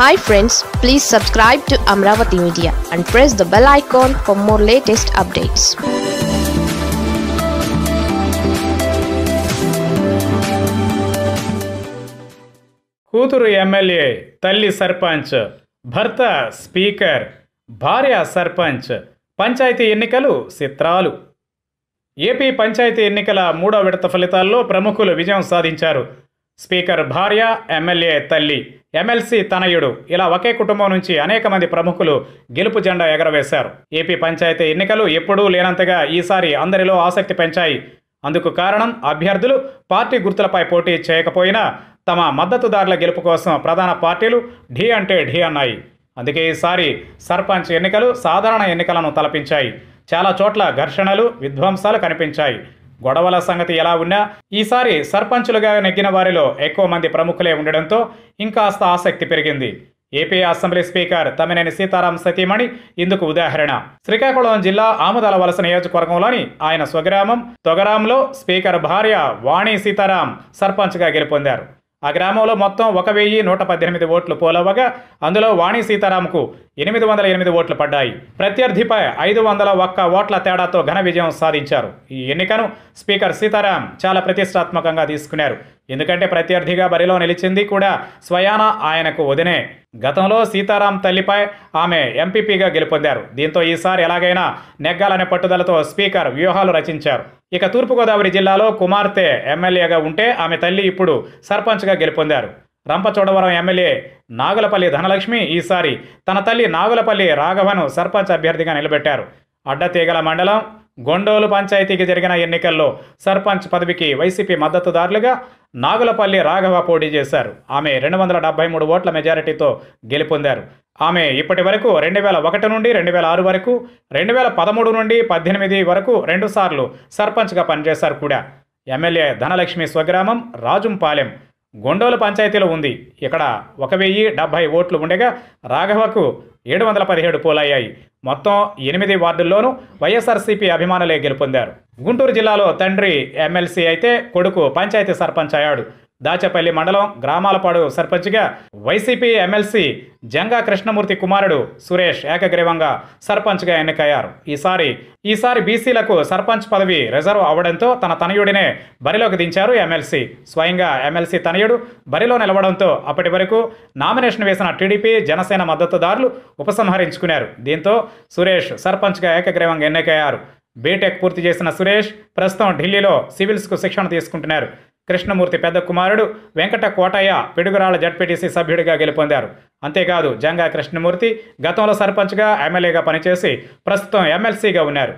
hi friends please subscribe to Amaravati media and press the bell icon for more latest updates కూతురు MLA తల్లి సర్పంచ్ భర్త speaker భార్య సర్పంచ్ పంచాయతీ ఎన్నికలు చిత్రాలు ఏపీ పంచాయతీ ఎన్నికల మూడో విడత ఫలితాల్లో ప్రముఖులు విజయం సాధించారు స్పీకర్ భార్య ఎమ్మెల్యే తల్లి ఎమ్మెల్సీ తనయుడు ఇలా ఒకే కుటుంబం నుంచి అనేక మంది ప్రముఖులు గెలుపు జెండా ఎగరవేశారు ఏపీ పంచాయతీ ఎన్నికలు ఎప్పుడూ లేనంతగా ఈసారి అందరిలో ఆసక్తి పెంచాయి అందుకు కారణం అభ్యర్థులు పార్టీ గుర్తులపై పోటీ చేయకపోయినా తమ మద్దతుదారుల గెలుపు కోసం ప్రధాన పార్టీలు ఢీ అంటే ఢీ అన్నాయి అందుకే ఈసారి సర్పంచ్ ఎన్నికలు సాధారణ ఎన్నికలను తలపించాయి చాలా చోట్ల ఘర్షణలు విధ్వంసాలు కనిపించాయి గొడవల సంగతి ఎలా ఉన్నా ఈసారి సర్పంచులుగా నెగ్గిన వారిలో ఎక్కువ మంది ప్రముఖులే ఉండడంతో ఇంకాస్త ఆసక్తి పెరిగింది AP assembly speaker Tammineni Sitaram సతీమణి ఇందుకు ఉదాహరణ శ్రీకాకుళం జిల్లా ఆముదాల వలస నియోజకవర్గంలోని ఆయన స్వగ్రామం తొగరాంలో స్పీకర్ భార్య వాణి సీతారాం సర్పంచ్గా గెలుపొందారు ఆ గ్రామంలో మొత్తం ఒక వెయ్యి నూట పద్దెనిమిది ఓట్లు పోలవగా అందులో వాణి సీతారాంకు ఎనిమిది వందల ఎనిమిది ఓట్లు పడ్డాయి ప్రత్యర్థిపై ఐదు వందల ఒక్క ఓట్ల తేడాతో ఘన విజయం సాధించారు ఈ ఎన్నికను స్పీకర్ సీతారాం చాలా ప్రతిష్టాత్మకంగా తీసుకున్నారు ఎందుకంటే ప్రత్యర్థిగా బరిలో నిలిచింది కూడా స్వయాన ఆయనకు వదినే గతంలో సీతారాం తల్లిపై ఆమె ఎంపీపీగా గెలుపొందారు దీంతో ఈసారి ఎలాగైనా నెగ్గాలనే పట్టుదలతో స్పీకర్ వ్యూహాలు రచించారు ఇక తూర్పుగోదావరి జిల్లాలో కుమార్తె ఎమ్మెల్యేగా ఉంటే ఆమె తల్లి ఇప్పుడు సర్పంచ్గా గెలుపొందారు రంపచోడవరం ఎమ్మెల్యే నాగులపల్లి ధనలక్ష్మి ఈసారి తన తల్లి నాగులపల్లి రాఘవను సర్పంచ్ అభ్యర్థిగా నిలబెట్టారు అడ్డతీగల మండలం గొండోలు పంచాయతీకి జరిగిన ఎన్నికల్లో సర్పంచ్ పదవికి వైసీపీ మద్దతుదారులుగా నాగులపల్లి రాఘవ పోటీ చేశారు ఆమె రెండు వందల డెబ్బై మూడు ఓట్ల మెజారిటీతో గెలుపొందారు ఆమె ఇప్పటి వరకు రెండు వేల ఒకటి నుండి రెండు వేల ఆరు వరకు రెండు వేల పదమూడు నుండి పద్దెనిమిది వరకు రెండుసార్లు సర్పంచ్గా పనిచేశారు కూడా ఎమ్మెల్యే ధనలక్ష్మి స్వగ్రామం రాజుంపాలెం గొండోలు పంచాయతీలో ఉంది ఇక్కడ ఒక వెయ్యి డెబ్భై ఓట్లు ఉండగా రాఘవకు ఏడు వందల పదిహేడు పోలయ్యాయి మొత్తం ఎనిమిది వార్డుల్లోనూ వైఎస్ఆర్సీపీ అభిమానులే గెలుపొందారు గుంటూరు జిల్లాలో తండ్రి ఎమ్మెల్సీ అయితే కొడుకు పంచాయతీ సర్పంచ్ అయ్యాడు దాచపల్లి మండలం గ్రామాలపాడు సర్పంచ్గా వైసీపీ ఎమ్మెల్సీ జంగా కృష్ణమూర్తి కుమారుడు సురేష్ ఏకగ్రీవంగా సర్పంచ్గా ఎన్నికయ్యారు ఈసారి ఈసారి బీసీలకు సర్పంచ్ పదవి రిజర్వ్ అవ్వడంతో తన తనయుడినే బరిలోకి దించారు ఎమ్మెల్సీ స్వయంగా ఎమ్మెల్సీ తనయుడు బరిలో నిలవడంతో అప్పటి వరకు నామినేషన్ వేసిన టీడీపీ జనసేన మద్దతుదారులు ఉపసంహరించుకున్నారు దీంతో సురేష్ సర్పంచ్గా ఏకగ్రీవంగా ఎన్నికయ్యారు బీటెక్ పూర్తి చేసిన సురేష్ ప్రస్తుతం ఢిల్లీలో సివిల్స్కు శిక్షణ తీసుకుంటున్నారు కృష్ణమూర్తి పెద్ద కుమారుడు వెంకట కోటయ్య పిడుగురాళ్ల జడ్పీటీసీ సభ్యుడిగా గెలుపొందారు అంతేకాదు జంగా కృష్ణమూర్తి గతంలో సర్పంచ్గా ఎమ్మెల్యేగా పనిచేసి ప్రస్తుతం ఎమ్మెల్సీగా ఉన్నారు